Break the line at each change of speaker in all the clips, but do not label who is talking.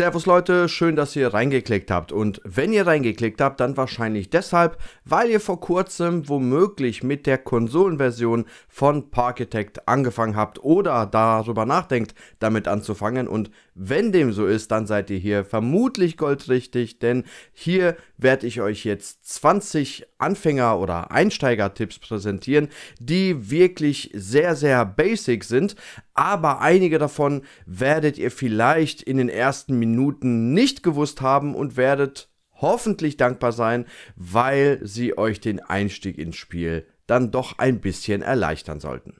Servus Leute, schön, dass ihr reingeklickt habt. Und wenn ihr reingeklickt habt, dann wahrscheinlich deshalb, weil ihr vor kurzem womöglich mit der Konsolenversion von Parkitect angefangen habt oder darüber nachdenkt, damit anzufangen. Und wenn dem so ist, dann seid ihr hier vermutlich goldrichtig, denn hier werde ich euch jetzt 20 Anfänger- oder Einsteiger-Tipps präsentieren, die wirklich sehr, sehr basic sind, aber einige davon werdet ihr vielleicht in den ersten Minuten nicht gewusst haben und werdet hoffentlich dankbar sein, weil sie euch den Einstieg ins Spiel dann doch ein bisschen erleichtern sollten.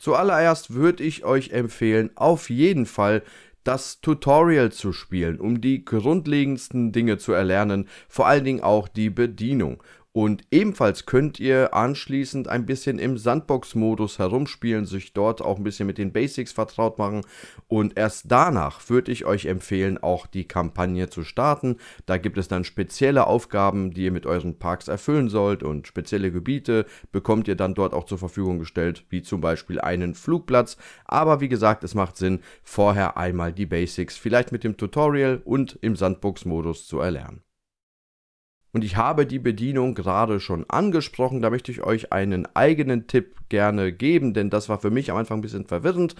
Zuallererst würde ich euch empfehlen, auf jeden Fall das Tutorial zu spielen, um die grundlegendsten Dinge zu erlernen, vor allen Dingen auch die Bedienung. Und ebenfalls könnt ihr anschließend ein bisschen im Sandbox-Modus herumspielen, sich dort auch ein bisschen mit den Basics vertraut machen. Und erst danach würde ich euch empfehlen, auch die Kampagne zu starten. Da gibt es dann spezielle Aufgaben, die ihr mit euren Parks erfüllen sollt und spezielle Gebiete bekommt ihr dann dort auch zur Verfügung gestellt, wie zum Beispiel einen Flugplatz. Aber wie gesagt, es macht Sinn, vorher einmal die Basics vielleicht mit dem Tutorial und im Sandbox-Modus zu erlernen. Und ich habe die Bedienung gerade schon angesprochen. Da möchte ich euch einen eigenen Tipp gerne geben, denn das war für mich am Anfang ein bisschen verwirrend.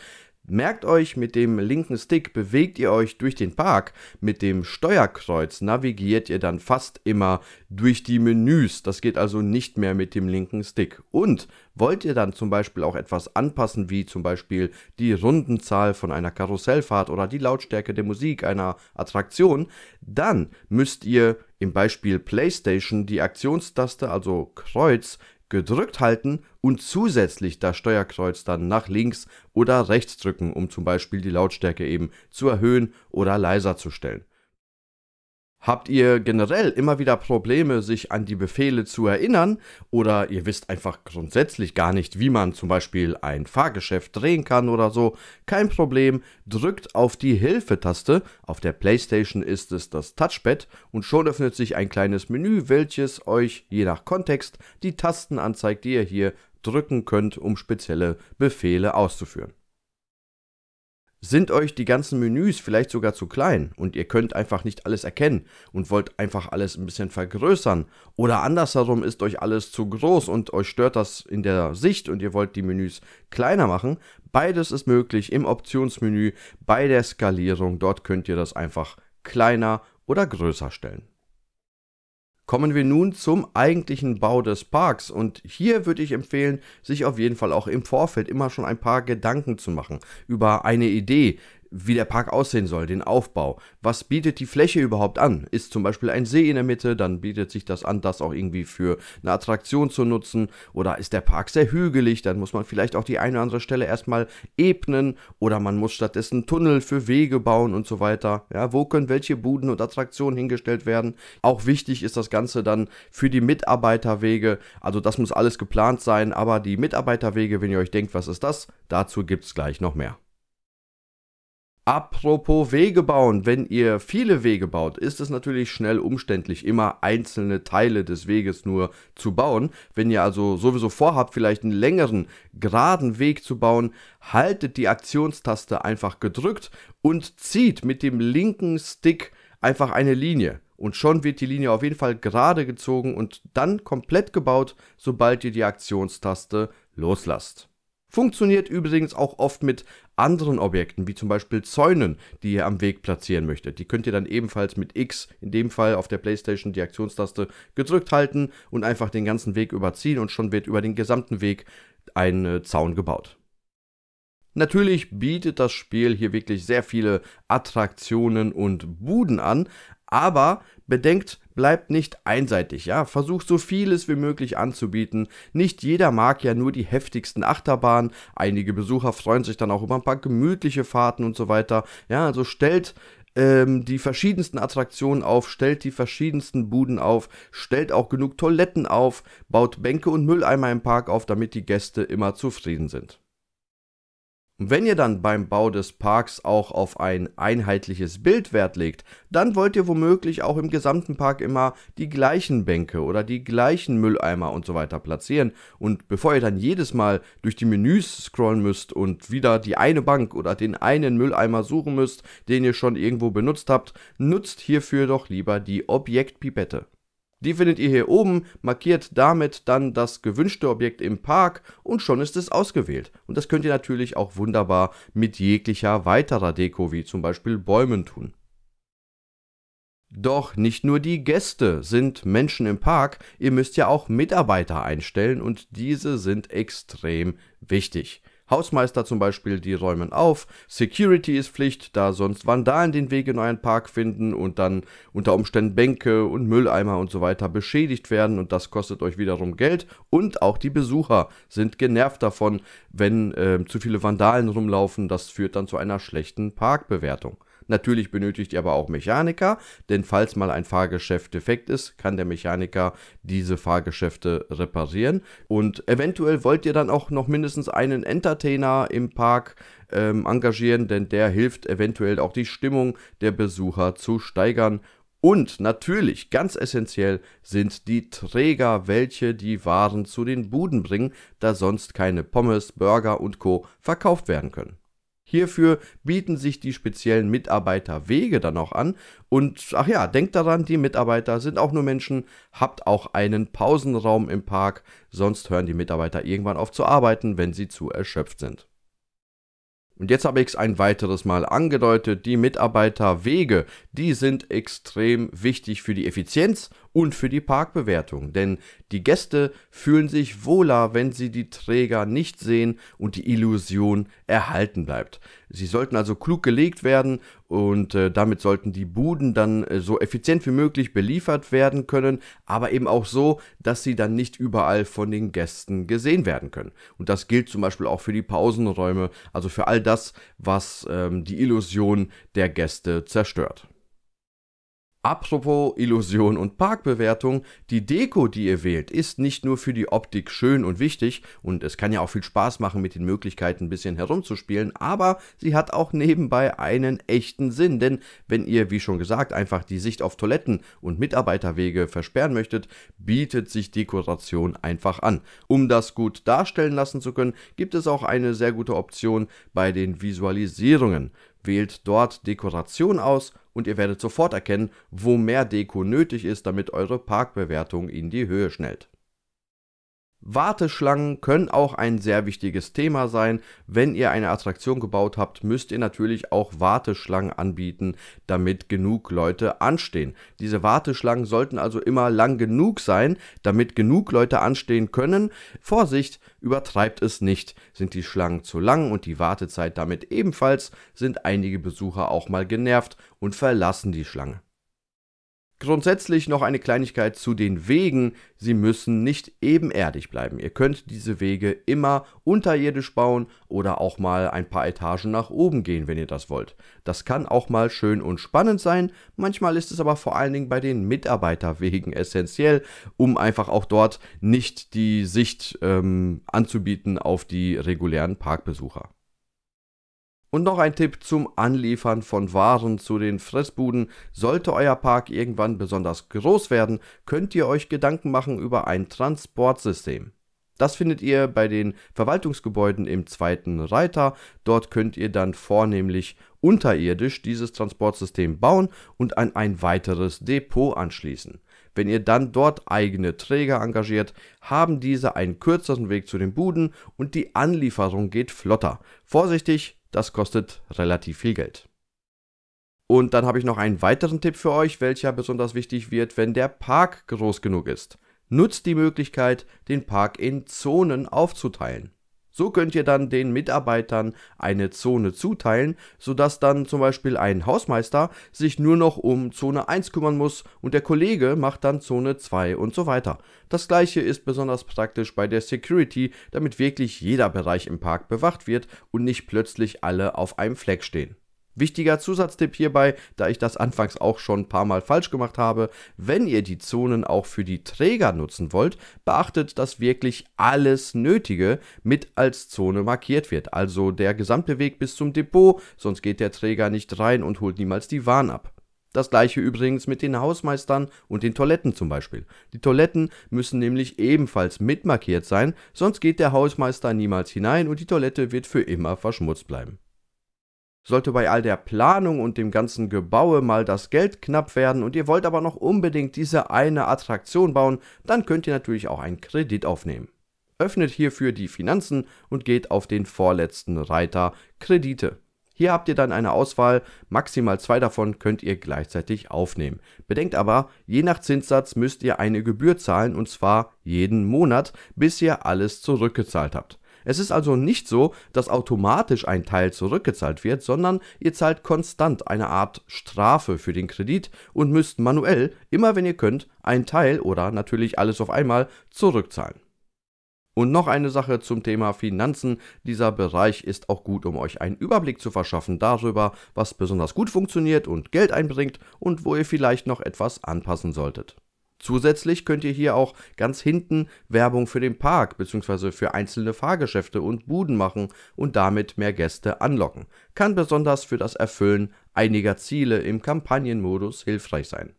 Merkt euch, mit dem linken Stick bewegt ihr euch durch den Park, mit dem Steuerkreuz navigiert ihr dann fast immer durch die Menüs. Das geht also nicht mehr mit dem linken Stick. Und wollt ihr dann zum Beispiel auch etwas anpassen, wie zum Beispiel die Rundenzahl von einer Karussellfahrt oder die Lautstärke der Musik einer Attraktion, dann müsst ihr im Beispiel PlayStation die Aktionstaste, also Kreuz, gedrückt halten und zusätzlich das Steuerkreuz dann nach links oder rechts drücken, um zum Beispiel die Lautstärke eben zu erhöhen oder leiser zu stellen. Habt ihr generell immer wieder Probleme, sich an die Befehle zu erinnern oder ihr wisst einfach grundsätzlich gar nicht, wie man zum Beispiel ein Fahrgeschäft drehen kann oder so? Kein Problem, drückt auf die Hilfe-Taste, auf der Playstation ist es das Touchpad und schon öffnet sich ein kleines Menü, welches euch je nach Kontext die Tasten anzeigt, die ihr hier drücken könnt, um spezielle Befehle auszuführen sind euch die ganzen Menüs vielleicht sogar zu klein und ihr könnt einfach nicht alles erkennen und wollt einfach alles ein bisschen vergrößern oder andersherum ist euch alles zu groß und euch stört das in der Sicht und ihr wollt die Menüs kleiner machen, beides ist möglich im Optionsmenü bei der Skalierung, dort könnt ihr das einfach kleiner oder größer stellen. Kommen wir nun zum eigentlichen Bau des Parks und hier würde ich empfehlen, sich auf jeden Fall auch im Vorfeld immer schon ein paar Gedanken zu machen über eine Idee, wie der Park aussehen soll, den Aufbau. Was bietet die Fläche überhaupt an? Ist zum Beispiel ein See in der Mitte, dann bietet sich das an, das auch irgendwie für eine Attraktion zu nutzen. Oder ist der Park sehr hügelig, dann muss man vielleicht auch die eine oder andere Stelle erstmal ebnen. Oder man muss stattdessen Tunnel für Wege bauen und so weiter. Ja, wo können welche Buden und Attraktionen hingestellt werden? Auch wichtig ist das Ganze dann für die Mitarbeiterwege. Also das muss alles geplant sein, aber die Mitarbeiterwege, wenn ihr euch denkt, was ist das? Dazu gibt es gleich noch mehr. Apropos Wege bauen, wenn ihr viele Wege baut, ist es natürlich schnell umständlich, immer einzelne Teile des Weges nur zu bauen. Wenn ihr also sowieso vorhabt, vielleicht einen längeren, geraden Weg zu bauen, haltet die Aktionstaste einfach gedrückt und zieht mit dem linken Stick einfach eine Linie. Und schon wird die Linie auf jeden Fall gerade gezogen und dann komplett gebaut, sobald ihr die Aktionstaste loslasst. Funktioniert übrigens auch oft mit anderen Objekten, wie zum Beispiel Zäunen, die ihr am Weg platzieren möchtet. Die könnt ihr dann ebenfalls mit X, in dem Fall auf der Playstation die Aktionstaste, gedrückt halten und einfach den ganzen Weg überziehen und schon wird über den gesamten Weg ein äh, Zaun gebaut. Natürlich bietet das Spiel hier wirklich sehr viele Attraktionen und Buden an, aber bedenkt, bleibt nicht einseitig, ja, versuch so vieles wie möglich anzubieten. Nicht jeder mag ja nur die heftigsten Achterbahnen, einige Besucher freuen sich dann auch über ein paar gemütliche Fahrten und so weiter. Ja, also stellt ähm, die verschiedensten Attraktionen auf, stellt die verschiedensten Buden auf, stellt auch genug Toiletten auf, baut Bänke und Mülleimer im Park auf, damit die Gäste immer zufrieden sind. Und wenn ihr dann beim Bau des Parks auch auf ein einheitliches Bild Wert legt, dann wollt ihr womöglich auch im gesamten Park immer die gleichen Bänke oder die gleichen Mülleimer und so weiter platzieren. Und bevor ihr dann jedes Mal durch die Menüs scrollen müsst und wieder die eine Bank oder den einen Mülleimer suchen müsst, den ihr schon irgendwo benutzt habt, nutzt hierfür doch lieber die Objektpipette. Die findet ihr hier oben, markiert damit dann das gewünschte Objekt im Park und schon ist es ausgewählt. Und das könnt ihr natürlich auch wunderbar mit jeglicher weiterer Deko, wie zum Beispiel Bäumen tun. Doch nicht nur die Gäste sind Menschen im Park, ihr müsst ja auch Mitarbeiter einstellen und diese sind extrem wichtig. Hausmeister zum Beispiel, die räumen auf. Security ist Pflicht, da sonst Vandalen den Weg in euren Park finden und dann unter Umständen Bänke und Mülleimer und so weiter beschädigt werden und das kostet euch wiederum Geld. Und auch die Besucher sind genervt davon, wenn äh, zu viele Vandalen rumlaufen. Das führt dann zu einer schlechten Parkbewertung. Natürlich benötigt ihr aber auch Mechaniker, denn falls mal ein Fahrgeschäft defekt ist, kann der Mechaniker diese Fahrgeschäfte reparieren. Und eventuell wollt ihr dann auch noch mindestens einen Entertainer im Park ähm, engagieren, denn der hilft eventuell auch die Stimmung der Besucher zu steigern und natürlich, ganz essentiell, sind die Träger, welche die Waren zu den Buden bringen, da sonst keine Pommes, Burger und Co verkauft werden können. Hierfür bieten sich die speziellen Mitarbeiterwege dann auch an. Und ach ja, denkt daran, die Mitarbeiter sind auch nur Menschen, habt auch einen Pausenraum im Park, sonst hören die Mitarbeiter irgendwann auf zu arbeiten, wenn sie zu erschöpft sind. Und jetzt habe ich es ein weiteres Mal angedeutet, die Mitarbeiterwege, die sind extrem wichtig für die Effizienz und für die Parkbewertung, denn die Gäste fühlen sich wohler, wenn sie die Träger nicht sehen und die Illusion erhalten bleibt. Sie sollten also klug gelegt werden und äh, damit sollten die Buden dann äh, so effizient wie möglich beliefert werden können, aber eben auch so, dass sie dann nicht überall von den Gästen gesehen werden können. Und das gilt zum Beispiel auch für die Pausenräume, also für all das, was ähm, die Illusion der Gäste zerstört. Apropos Illusion und Parkbewertung, die Deko, die ihr wählt, ist nicht nur für die Optik schön und wichtig und es kann ja auch viel Spaß machen, mit den Möglichkeiten ein bisschen herumzuspielen, aber sie hat auch nebenbei einen echten Sinn, denn wenn ihr, wie schon gesagt, einfach die Sicht auf Toiletten und Mitarbeiterwege versperren möchtet, bietet sich Dekoration einfach an. Um das gut darstellen lassen zu können, gibt es auch eine sehr gute Option bei den Visualisierungen wählt dort Dekoration aus und ihr werdet sofort erkennen, wo mehr Deko nötig ist, damit eure Parkbewertung in die Höhe schnellt. Warteschlangen können auch ein sehr wichtiges Thema sein. Wenn ihr eine Attraktion gebaut habt, müsst ihr natürlich auch Warteschlangen anbieten, damit genug Leute anstehen. Diese Warteschlangen sollten also immer lang genug sein, damit genug Leute anstehen können. Vorsicht, übertreibt es nicht. Sind die Schlangen zu lang und die Wartezeit damit ebenfalls, sind einige Besucher auch mal genervt und verlassen die Schlange. Grundsätzlich noch eine Kleinigkeit zu den Wegen. Sie müssen nicht ebenerdig bleiben. Ihr könnt diese Wege immer unterirdisch bauen oder auch mal ein paar Etagen nach oben gehen, wenn ihr das wollt. Das kann auch mal schön und spannend sein. Manchmal ist es aber vor allen Dingen bei den Mitarbeiterwegen essentiell, um einfach auch dort nicht die Sicht ähm, anzubieten auf die regulären Parkbesucher. Und noch ein Tipp zum Anliefern von Waren zu den Fressbuden. Sollte euer Park irgendwann besonders groß werden, könnt ihr euch Gedanken machen über ein Transportsystem. Das findet ihr bei den Verwaltungsgebäuden im zweiten Reiter. Dort könnt ihr dann vornehmlich unterirdisch dieses Transportsystem bauen und an ein weiteres Depot anschließen. Wenn ihr dann dort eigene Träger engagiert, haben diese einen kürzeren Weg zu den Buden und die Anlieferung geht flotter. Vorsichtig, das kostet relativ viel Geld. Und dann habe ich noch einen weiteren Tipp für euch, welcher besonders wichtig wird, wenn der Park groß genug ist. Nutzt die Möglichkeit, den Park in Zonen aufzuteilen. So könnt ihr dann den Mitarbeitern eine Zone zuteilen, sodass dann zum Beispiel ein Hausmeister sich nur noch um Zone 1 kümmern muss und der Kollege macht dann Zone 2 und so weiter. Das gleiche ist besonders praktisch bei der Security, damit wirklich jeder Bereich im Park bewacht wird und nicht plötzlich alle auf einem Fleck stehen. Wichtiger Zusatztipp hierbei, da ich das anfangs auch schon ein paar Mal falsch gemacht habe, wenn ihr die Zonen auch für die Träger nutzen wollt, beachtet, dass wirklich alles Nötige mit als Zone markiert wird, also der gesamte Weg bis zum Depot, sonst geht der Träger nicht rein und holt niemals die Waren ab. Das gleiche übrigens mit den Hausmeistern und den Toiletten zum Beispiel. Die Toiletten müssen nämlich ebenfalls mitmarkiert sein, sonst geht der Hausmeister niemals hinein und die Toilette wird für immer verschmutzt bleiben. Sollte bei all der Planung und dem ganzen Gebaue mal das Geld knapp werden und ihr wollt aber noch unbedingt diese eine Attraktion bauen, dann könnt ihr natürlich auch einen Kredit aufnehmen. Öffnet hierfür die Finanzen und geht auf den vorletzten Reiter Kredite. Hier habt ihr dann eine Auswahl, maximal zwei davon könnt ihr gleichzeitig aufnehmen. Bedenkt aber, je nach Zinssatz müsst ihr eine Gebühr zahlen und zwar jeden Monat, bis ihr alles zurückgezahlt habt. Es ist also nicht so, dass automatisch ein Teil zurückgezahlt wird, sondern ihr zahlt konstant eine Art Strafe für den Kredit und müsst manuell, immer wenn ihr könnt, ein Teil oder natürlich alles auf einmal zurückzahlen. Und noch eine Sache zum Thema Finanzen. Dieser Bereich ist auch gut, um euch einen Überblick zu verschaffen darüber, was besonders gut funktioniert und Geld einbringt und wo ihr vielleicht noch etwas anpassen solltet. Zusätzlich könnt ihr hier auch ganz hinten Werbung für den Park bzw. für einzelne Fahrgeschäfte und Buden machen und damit mehr Gäste anlocken. Kann besonders für das Erfüllen einiger Ziele im Kampagnenmodus hilfreich sein.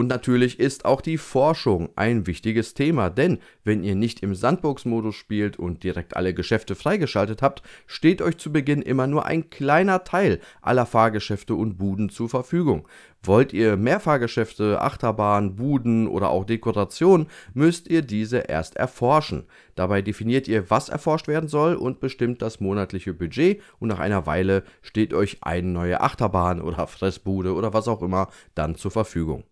Und natürlich ist auch die Forschung ein wichtiges Thema, denn wenn ihr nicht im Sandbox-Modus spielt und direkt alle Geschäfte freigeschaltet habt, steht euch zu Beginn immer nur ein kleiner Teil aller Fahrgeschäfte und Buden zur Verfügung. Wollt ihr mehr Fahrgeschäfte, Achterbahn, Buden oder auch Dekorationen, müsst ihr diese erst erforschen. Dabei definiert ihr, was erforscht werden soll und bestimmt das monatliche Budget und nach einer Weile steht euch eine neue Achterbahn oder Fressbude oder was auch immer dann zur Verfügung.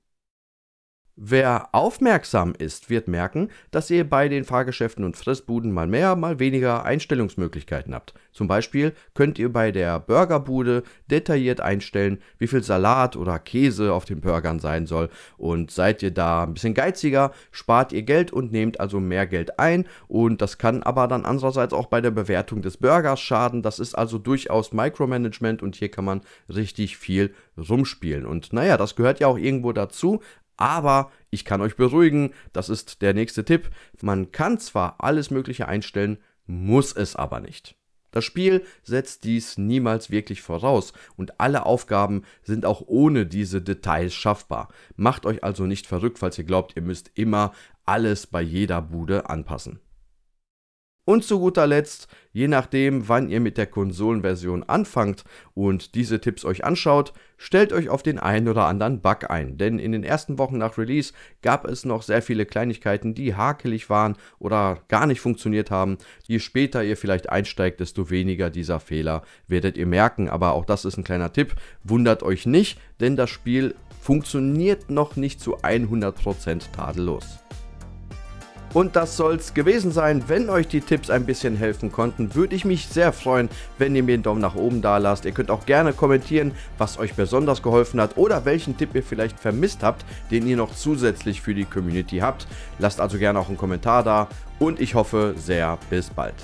Wer aufmerksam ist, wird merken, dass ihr bei den Fahrgeschäften und Fressbuden mal mehr, mal weniger Einstellungsmöglichkeiten habt. Zum Beispiel könnt ihr bei der Burgerbude detailliert einstellen, wie viel Salat oder Käse auf den Burgern sein soll. Und seid ihr da ein bisschen geiziger, spart ihr Geld und nehmt also mehr Geld ein. Und das kann aber dann andererseits auch bei der Bewertung des Burgers schaden. Das ist also durchaus Micromanagement und hier kann man richtig viel rumspielen. Und naja, das gehört ja auch irgendwo dazu. Aber ich kann euch beruhigen, das ist der nächste Tipp. Man kann zwar alles Mögliche einstellen, muss es aber nicht. Das Spiel setzt dies niemals wirklich voraus und alle Aufgaben sind auch ohne diese Details schaffbar. Macht euch also nicht verrückt, falls ihr glaubt, ihr müsst immer alles bei jeder Bude anpassen. Und zu guter Letzt, je nachdem, wann ihr mit der Konsolenversion anfangt und diese Tipps euch anschaut, stellt euch auf den einen oder anderen Bug ein. Denn in den ersten Wochen nach Release gab es noch sehr viele Kleinigkeiten, die hakelig waren oder gar nicht funktioniert haben. Je später ihr vielleicht einsteigt, desto weniger dieser Fehler werdet ihr merken. Aber auch das ist ein kleiner Tipp. Wundert euch nicht, denn das Spiel funktioniert noch nicht zu 100% tadellos. Und das soll es gewesen sein. Wenn euch die Tipps ein bisschen helfen konnten, würde ich mich sehr freuen, wenn ihr mir einen Daumen nach oben da lasst. Ihr könnt auch gerne kommentieren, was euch besonders geholfen hat oder welchen Tipp ihr vielleicht vermisst habt, den ihr noch zusätzlich für die Community habt. Lasst also gerne auch einen Kommentar da und ich hoffe sehr bis bald.